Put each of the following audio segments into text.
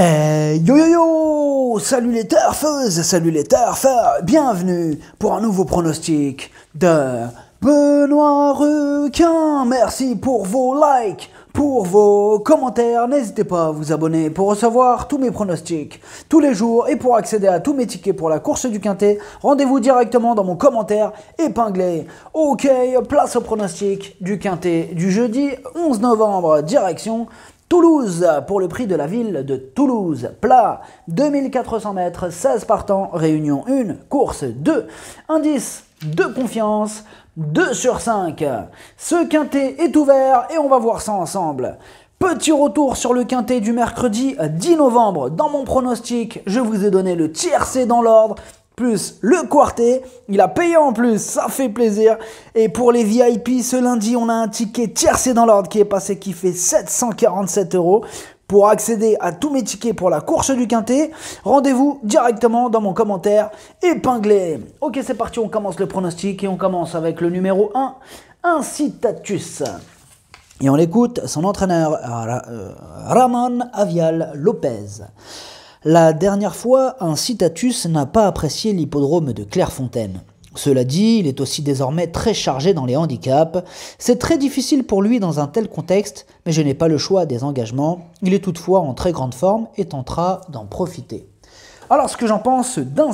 Hey, yo yo yo Salut les turfeuses, salut les turfeurs Bienvenue pour un nouveau pronostic de Benoît Requin Merci pour vos likes, pour vos commentaires. N'hésitez pas à vous abonner pour recevoir tous mes pronostics tous les jours et pour accéder à tous mes tickets pour la course du Quintet. Rendez-vous directement dans mon commentaire épinglé. Ok, place au pronostic du Quintet du jeudi 11 novembre, direction Toulouse pour le prix de la ville de Toulouse. Plat 2400 mètres, 16 partants, réunion 1, course 2. Indice de confiance, 2 sur 5. Ce quintet est ouvert et on va voir ça ensemble. Petit retour sur le quintet du mercredi 10 novembre. Dans mon pronostic, je vous ai donné le tiercé dans l'ordre plus le quartet. Il a payé en plus, ça fait plaisir. Et pour les VIP, ce lundi, on a un ticket tiercé dans l'ordre qui est passé qui fait 747 euros. Pour accéder à tous mes tickets pour la course du Quintet, rendez-vous directement dans mon commentaire épinglé. Ok, c'est parti, on commence le pronostic et on commence avec le numéro 1, Incitatus. Et on l'écoute, son entraîneur euh, Ramon Avial Lopez. La dernière fois, un citatus n'a pas apprécié l'hippodrome de Clairefontaine. Cela dit, il est aussi désormais très chargé dans les handicaps. C'est très difficile pour lui dans un tel contexte, mais je n'ai pas le choix des engagements. Il est toutefois en très grande forme et tentera d'en profiter. Alors, ce que j'en pense d'un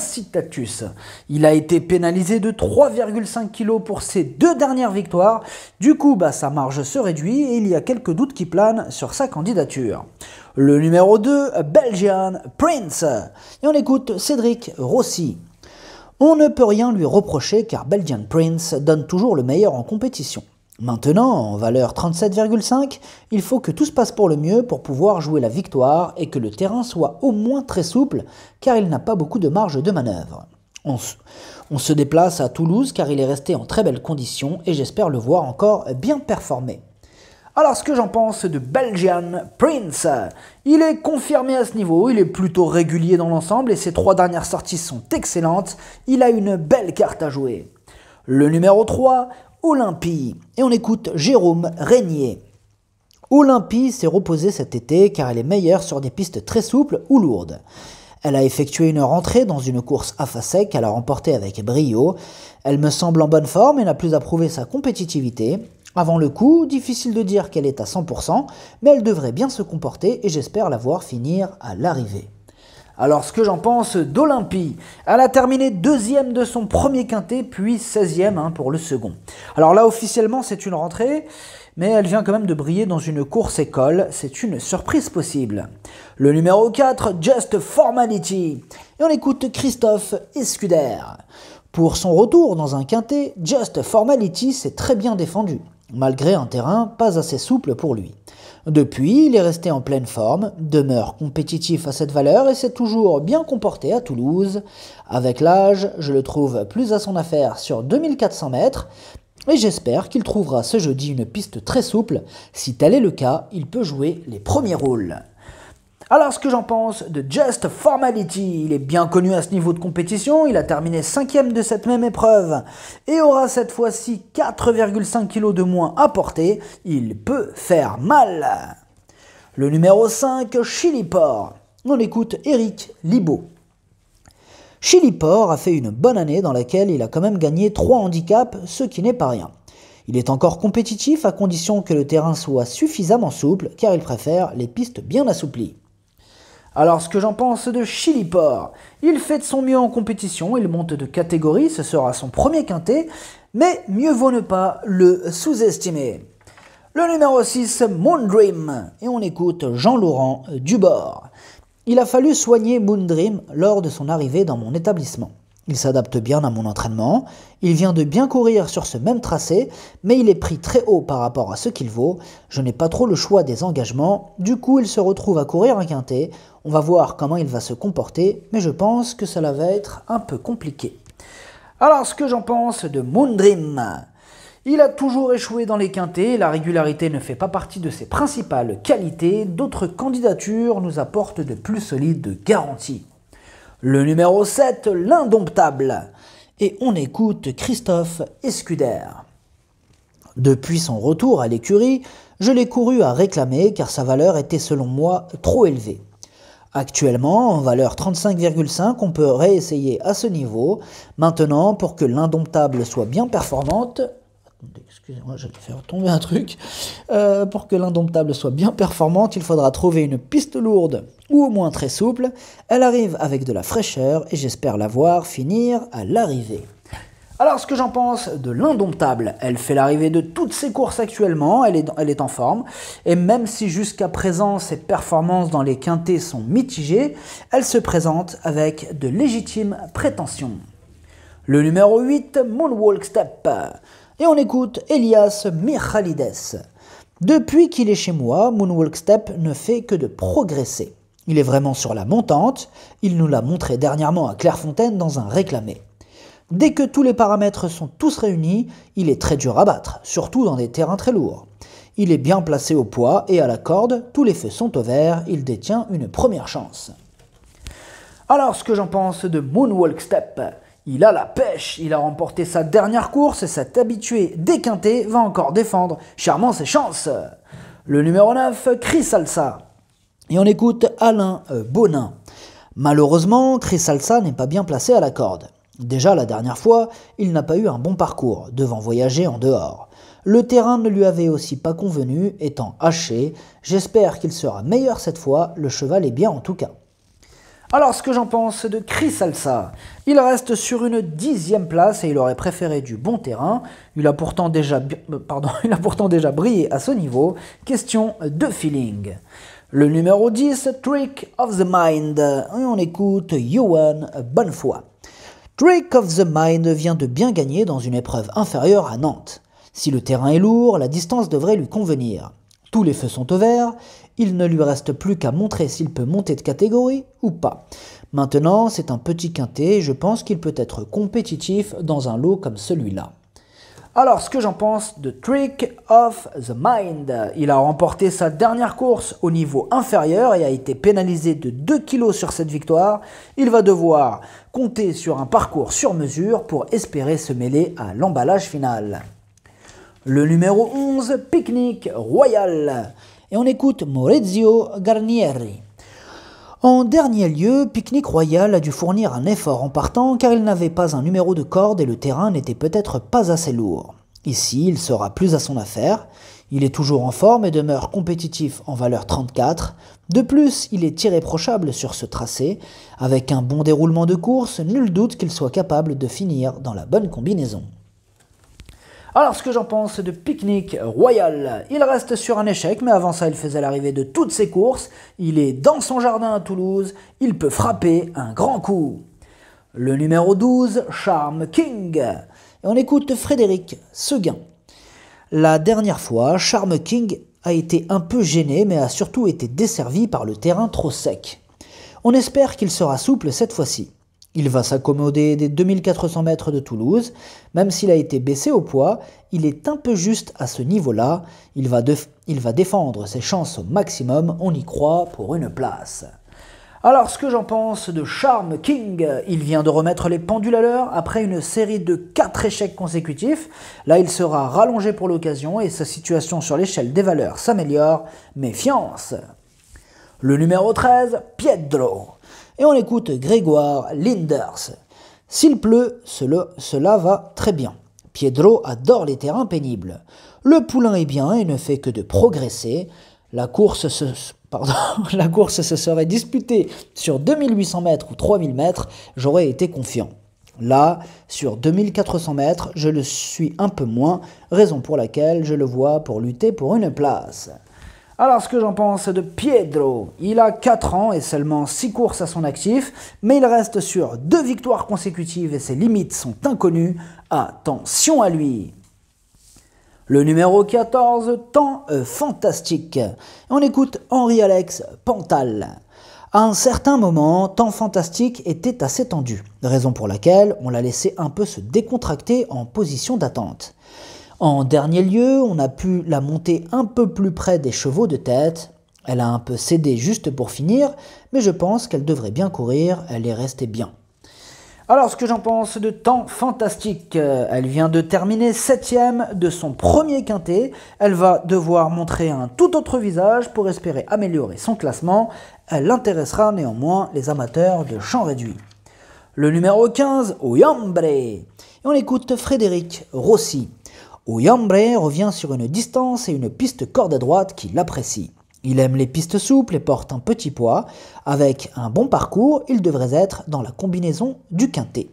Il a été pénalisé de 3,5 kg pour ses deux dernières victoires. Du coup, bah, sa marge se réduit et il y a quelques doutes qui planent sur sa candidature. Le numéro 2, Belgian Prince. Et on écoute Cédric Rossi. On ne peut rien lui reprocher car Belgian Prince donne toujours le meilleur en compétition. Maintenant, en valeur 37,5, il faut que tout se passe pour le mieux pour pouvoir jouer la victoire et que le terrain soit au moins très souple, car il n'a pas beaucoup de marge de manœuvre. On se, déplace à Toulouse car il est resté en très belles conditions et j'espère le voir encore bien performer. Alors ce que j'en pense de Belgian Prince, il est confirmé à ce niveau, il est plutôt régulier dans l'ensemble et ses trois dernières sorties sont excellentes, il a une belle carte à jouer. Le numéro 3, Olympie. Et on écoute Jérôme Régnier. Olympie s'est reposée cet été car elle est meilleure sur des pistes très souples ou lourdes. Elle a effectué une rentrée dans une course à sec qu'elle a remportée avec brio. Elle me semble en bonne forme et n'a plus à prouver sa compétitivité. Avant le coup, difficile de dire qu'elle est à 100%, mais elle devrait bien se comporter et j'espère la voir finir à l'arrivée. Alors ce que j'en pense d'Olympie. Elle a terminé deuxième de son premier quintet, puis 16e hein, pour le second. Alors là officiellement c'est une rentrée, mais elle vient quand même de briller dans une course école, c'est une surprise possible. Le numéro 4, Just Formality. Et on écoute Christophe Escuder. Pour son retour dans un quintet, Just Formality s'est très bien défendu malgré un terrain pas assez souple pour lui. Depuis, il est resté en pleine forme, demeure compétitif à cette valeur et s'est toujours bien comporté à Toulouse. Avec l'âge, je le trouve plus à son affaire sur 2400 mètres et j'espère qu'il trouvera ce jeudi une piste très souple. Si tel est le cas, il peut jouer les premiers rôles. Alors ce que j'en pense de Just Formality, il est bien connu à ce niveau de compétition, il a terminé 5ème de cette même épreuve et aura cette fois-ci 4,5 kg de moins à porter, il peut faire mal. Le numéro 5, Chilipor. On écoute Eric Libaud. Chilipor a fait une bonne année dans laquelle il a quand même gagné 3 handicaps, ce qui n'est pas rien. Il est encore compétitif à condition que le terrain soit suffisamment souple car il préfère les pistes bien assouplies. Alors ce que j'en pense de Chiliport, il fait de son mieux en compétition, il monte de catégorie, ce sera son premier quintet, mais mieux vaut ne pas le sous-estimer. Le numéro 6, Moondream, et on écoute Jean-Laurent Dubord. Il a fallu soigner Moondream lors de son arrivée dans mon établissement. Il s'adapte bien à mon entraînement, il vient de bien courir sur ce même tracé, mais il est pris très haut par rapport à ce qu'il vaut, je n'ai pas trop le choix des engagements, du coup il se retrouve à courir un quintet, on va voir comment il va se comporter, mais je pense que cela va être un peu compliqué. Alors ce que j'en pense de Mundrim il a toujours échoué dans les quintés, la régularité ne fait pas partie de ses principales qualités, d'autres candidatures nous apportent de plus solides garanties le numéro 7, l'indomptable. Et on écoute Christophe Escuder. Depuis son retour à l'écurie, je l'ai couru à réclamer car sa valeur était selon moi trop élevée. Actuellement, en valeur 35,5, on peut réessayer à ce niveau. Maintenant, pour que l'indomptable soit bien performante, Excusez-moi, je vais faire tomber un truc. Euh, pour que l'indomptable soit bien performante, il faudra trouver une piste lourde ou au moins très souple. Elle arrive avec de la fraîcheur et j'espère la voir finir à l'arrivée. Alors, ce que j'en pense de l'indomptable, elle fait l'arrivée de toutes ses courses actuellement, elle est, elle est en forme, et même si jusqu'à présent ses performances dans les quintés sont mitigées, elle se présente avec de légitimes prétentions. Le numéro 8, Moonwalk Step et on écoute Elias Michalides. Depuis qu'il est chez moi, Moonwalk Step ne fait que de progresser. Il est vraiment sur la montante, il nous l'a montré dernièrement à Clairefontaine dans un réclamé. Dès que tous les paramètres sont tous réunis, il est très dur à battre, surtout dans des terrains très lourds. Il est bien placé au poids et à la corde, tous les feux sont au vert, il détient une première chance. Alors ce que j'en pense de Moonwalk Step il a la pêche, il a remporté sa dernière course et cet habitué déquinté va encore défendre charmant ses chances. Le numéro 9, Chris Alsa. Et on écoute Alain euh, Bonin. Malheureusement, Chris Alsa n'est pas bien placé à la corde. Déjà la dernière fois, il n'a pas eu un bon parcours, devant voyager en dehors. Le terrain ne lui avait aussi pas convenu, étant haché. J'espère qu'il sera meilleur cette fois, le cheval est bien en tout cas. Alors, ce que j'en pense de Chris Alsa. Il reste sur une dixième place et il aurait préféré du bon terrain. Il a pourtant déjà, euh, pardon, il a pourtant déjà brillé à ce niveau. Question de feeling. Le numéro 10, Trick of the Mind. Et on écoute Johan Bonnefoy. Trick of the Mind vient de bien gagner dans une épreuve inférieure à Nantes. Si le terrain est lourd, la distance devrait lui convenir. Tous les feux sont au vert il ne lui reste plus qu'à montrer s'il peut monter de catégorie ou pas. Maintenant, c'est un petit quintet, je pense qu'il peut être compétitif dans un lot comme celui-là. Alors, ce que j'en pense de Trick of the Mind. Il a remporté sa dernière course au niveau inférieur et a été pénalisé de 2 kg sur cette victoire. Il va devoir compter sur un parcours sur mesure pour espérer se mêler à l'emballage final. Le numéro 11, Picnic Royal. Et on écoute Maurizio Garnieri. En dernier lieu, Picnic Royal a dû fournir un effort en partant car il n'avait pas un numéro de corde et le terrain n'était peut-être pas assez lourd. Ici, il sera plus à son affaire. Il est toujours en forme et demeure compétitif en valeur 34. De plus, il est irréprochable sur ce tracé. Avec un bon déroulement de course, nul doute qu'il soit capable de finir dans la bonne combinaison. Alors, ce que j'en pense de Picnic Royal, il reste sur un échec, mais avant ça, il faisait l'arrivée de toutes ses courses. Il est dans son jardin à Toulouse, il peut frapper un grand coup. Le numéro 12, Charme King. Et on écoute Frédéric Seguin. La dernière fois, Charme King a été un peu gêné, mais a surtout été desservi par le terrain trop sec. On espère qu'il sera souple cette fois-ci. Il va s'accommoder des 2400 mètres de Toulouse. Même s'il a été baissé au poids, il est un peu juste à ce niveau-là. Il, va défendre ses chances au maximum, on y croit, pour une place. Alors ce que j'en pense de Charm King, il vient de remettre les pendules à l'heure après une série de 4 échecs consécutifs. Là il sera rallongé pour l'occasion et sa situation sur l'échelle des valeurs s'améliore. Méfiance. Le numéro 13, Piedro et on écoute Grégoire Linders. S'il pleut, cela, va très bien. Piedro adore les terrains pénibles. Le poulain est bien et ne fait que de progresser. La course se, la course se serait disputée sur 2800 mètres ou 3000 mètres, j'aurais été confiant. Là, sur 2400 mètres, je le suis un peu moins, raison pour laquelle je le vois pour lutter pour une place. Alors ce que j'en pense de Piedro, il a 4 ans et seulement 6 courses à son actif, mais il reste sur 2 victoires consécutives et ses limites sont inconnues. Attention à lui Le numéro 14, temps euh, fantastique. On écoute Henri-Alex Pantal. À un certain moment, temps fantastique était assez tendu, raison pour laquelle on l'a laissé un peu se décontracter en position d'attente. En dernier lieu, on a pu la monter un peu plus près des chevaux de tête. Elle a un peu cédé juste pour finir, mais je pense qu'elle devrait bien courir, elle est restée bien. Alors ce que j'en pense de temps fantastique, euh, elle vient de terminer septième de son premier quintet, elle va devoir montrer un tout autre visage pour espérer améliorer son classement, elle intéressera néanmoins les amateurs de champ réduit. Le numéro 15, Oyambre, et on écoute Frédéric Rossi. Ouyambre revient sur une distance et une piste corde à droite qu'il apprécie. Il aime les pistes souples et porte un petit poids. Avec un bon parcours, il devrait être dans la combinaison du quintet.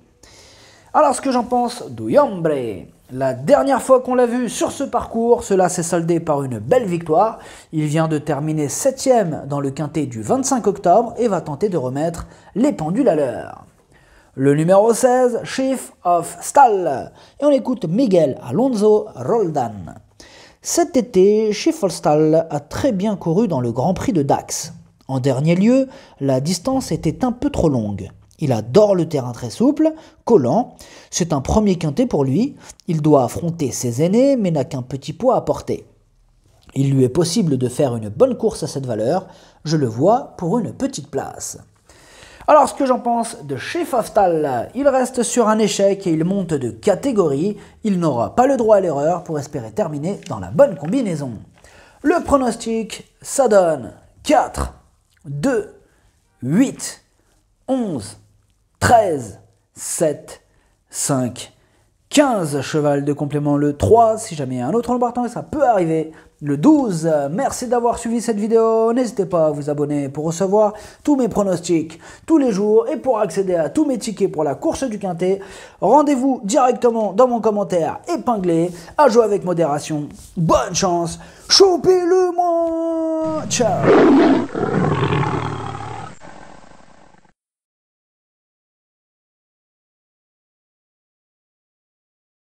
Alors ce que j'en pense d'Oyambre la dernière fois qu'on l'a vu sur ce parcours, cela s'est soldé par une belle victoire. Il vient de terminer 7 dans le quintet du 25 octobre et va tenter de remettre les pendules à l'heure. Le numéro 16, Chief of Stall. Et on écoute Miguel Alonso Roldan. Cet été, Chief of Stall a très bien couru dans le Grand Prix de Dax. En dernier lieu, la distance était un peu trop longue. Il adore le terrain très souple, collant. C'est un premier quintet pour lui. Il doit affronter ses aînés, mais n'a qu'un petit poids à porter. Il lui est possible de faire une bonne course à cette valeur. Je le vois pour une petite place. Alors ce que j'en pense de chez Faftal, il reste sur un échec et il monte de catégorie. Il n'aura pas le droit à l'erreur pour espérer terminer dans la bonne combinaison. Le pronostic, ça donne 4, 2, 8, 11, 13, 7, 5, 15 cheval de complément le 3, si jamais il y a un autre et ça peut arriver le 12. Merci d'avoir suivi cette vidéo. N'hésitez pas à vous abonner pour recevoir tous mes pronostics tous les jours et pour accéder à tous mes tickets pour la course du Quintet. Rendez-vous directement dans mon commentaire épinglé. À jouer avec modération. Bonne chance. Chopez-le moi. Ciao.